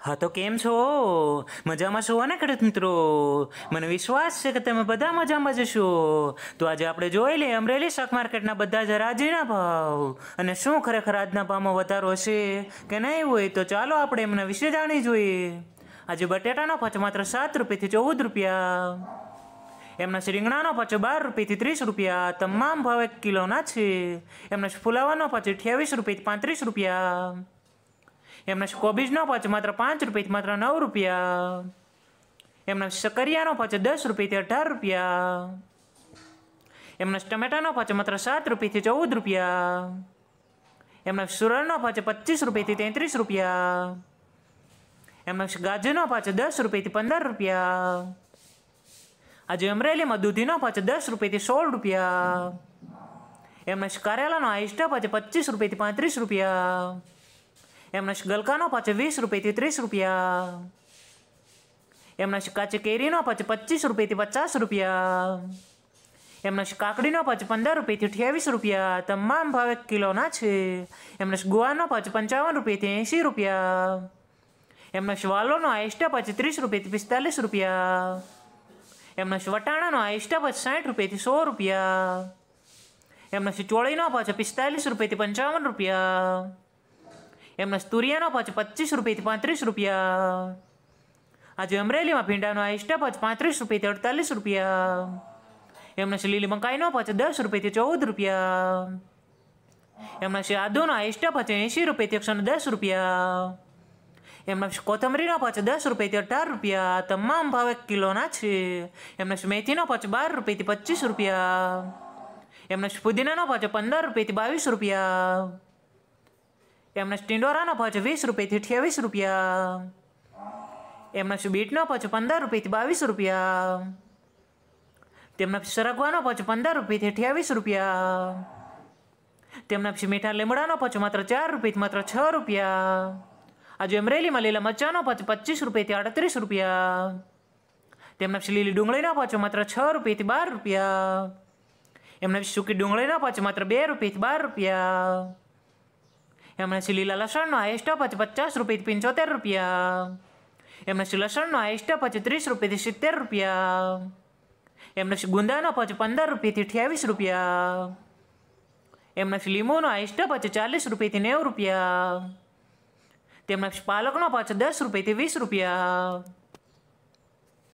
હા તો કેમ છો મજામાં છો ને ખેડૂત મિત્રો મને વિશ્વાસ છે કે તમે બધા મજામાં જશો તો આજે આપણે જોઈ લઈએ અમરેલી શાક માર્કેટના બધા જ રાજીના ભાવ અને શું ખરેખર આજના ભાવમાં વધારો હશે કે નહીં હોય તો ચાલો આપણે એમના વિશે જાણી જોઈએ આજે બટેટાનો ખર્ચ માત્ર સાત રૂપિયાથી ચૌદ રૂપિયા એમના રીંગણાનો પાછો બાર રૂપિયાથી ત્રીસ રૂપિયા તમામ ભાવ એક કિલોના છે એમના ફુલાવાનો પાછો અઠ્યાવીસ રૂપિયાથી પાંત્રીસ રૂપિયા એમને કોબીજનો પચ માત્ર પાંચ રૂપિયાથી માત્ર નવ રૂપિયા એમના કરિયાનો પચ દસ રૂપિયાથી અઢાર રૂપિયા એમના ટમેટાનો પચ માત્ર સાત રૂપિયાથી ચૌદ રૂપિયા એમના સુરળનો પાછો પચીસ રૂપિયાથી તેત્રીસ રૂપિયા એમના ગાજરનો પાછો દસ રૂપિયાથી પંદર રૂપિયા આજે અમરેલીમાં દૂધીનો પાછો દસ રૂપિયાથી સોળ રૂપિયા એમના કરેલાનો આઈસ્ટા પાછો પચીસ રૂપિયાથી પાંત્રીસ રૂપિયા એમના ગલકાનો પાછો વીસ રૂપિયાથી ત્રીસ રૂપિયા એમના કાચી કેરીનો પાછો પચીસ રૂપિયાથી પચાસ રૂપિયા એમના કાકડીનો પાછો પંદર રૂપિયાથી અઠ્યાવીસ રૂપિયા તમામ ભાવે કિલોના છે એમના ગુવાનો પાછો પંચાવન રૂપિયાથી એંશી રૂપિયા એમના વાલોનો આઈસ્ટા પાછો ત્રીસ રૂપિયાથી પિસ્તાલીસ રૂપિયા એમના વટાણાનો આઈસ્ટા પાછો સાઠ રૂપિયાથી સો રૂપિયા એમના ચોળીનો પાછો પિસ્તાલીસ રૂપિયાથી પંચાવન રૂપિયા એમનો સ્તુરિયાનો પચ પચીસ રૂપિયાથી પાંત્રીસ રૂપિયા આજે અમરેલીમાં ભીંડાનો આઈસ્ટ પચ પાંત્રીસ રૂપિયાથી અડતાલીસ રૂપિયા એમનો છે લીલી મકાઈનો પચ દસ રૂપિયાથી ચૌદ રૂપિયા એમના છે આદુનો આઈસ્ટ પચ એંશી રૂપિયાથી એકસો દસ રૂપિયા એમના કોથમરીનો પાંચ દસ રૂપિયાથી અઢાર રૂપિયા તમામ ભાવે કિલોના છે એમના મેથીનો પાંચ બાર રૂપિયાથી પચીસ રૂપિયા એમના પુદીનાનો 15 પંદર રૂપિયાથી બાવીસ રૂપિયા એમના સ્ટીંડોરાનો ભાવ વીસ રૂપિયાથી અઠ્યાવીસ રૂપિયા એમના બીટનો ભાવ પંદર રૂપિયાથી બાવીસ રૂપિયા તેમના સરગવાનો ભાવ પંદર રૂપિયાથી અઠ્યાવીસ રૂપિયા તેમના પછી મીઠા લીમડાનો ભાવ માત્ર ચાર રૂપિયાથી માત્ર છ રૂપિયા આજે અમરેલીમાં લીલા મરચાનો ભાવ પચીસ રૂપિયાથી અડત્રીસ રૂપિયા તેમના પછી લીલી ડુંગળીના ભાવ માત્ર છ રૂપિયાથી બાર રૂપિયા એમને સૂકી ડુંગળીના ભાવ માત્ર બે રૂપિયાથી બાર રૂપિયા Εμένα σε λίλα λασόνο αέστο από τη πατσά στροπή τη πίντσο τέρπια. Εμένα λασόνο αέστο από τη τρεις τη σιτέρπια. Εμένα σε κουντάνο από τη πάντα στροπή τη τέρπια στροπία. Εμένα σε λίμονο αέστο από τη τσάλη στροπή πάλογνο από τη τη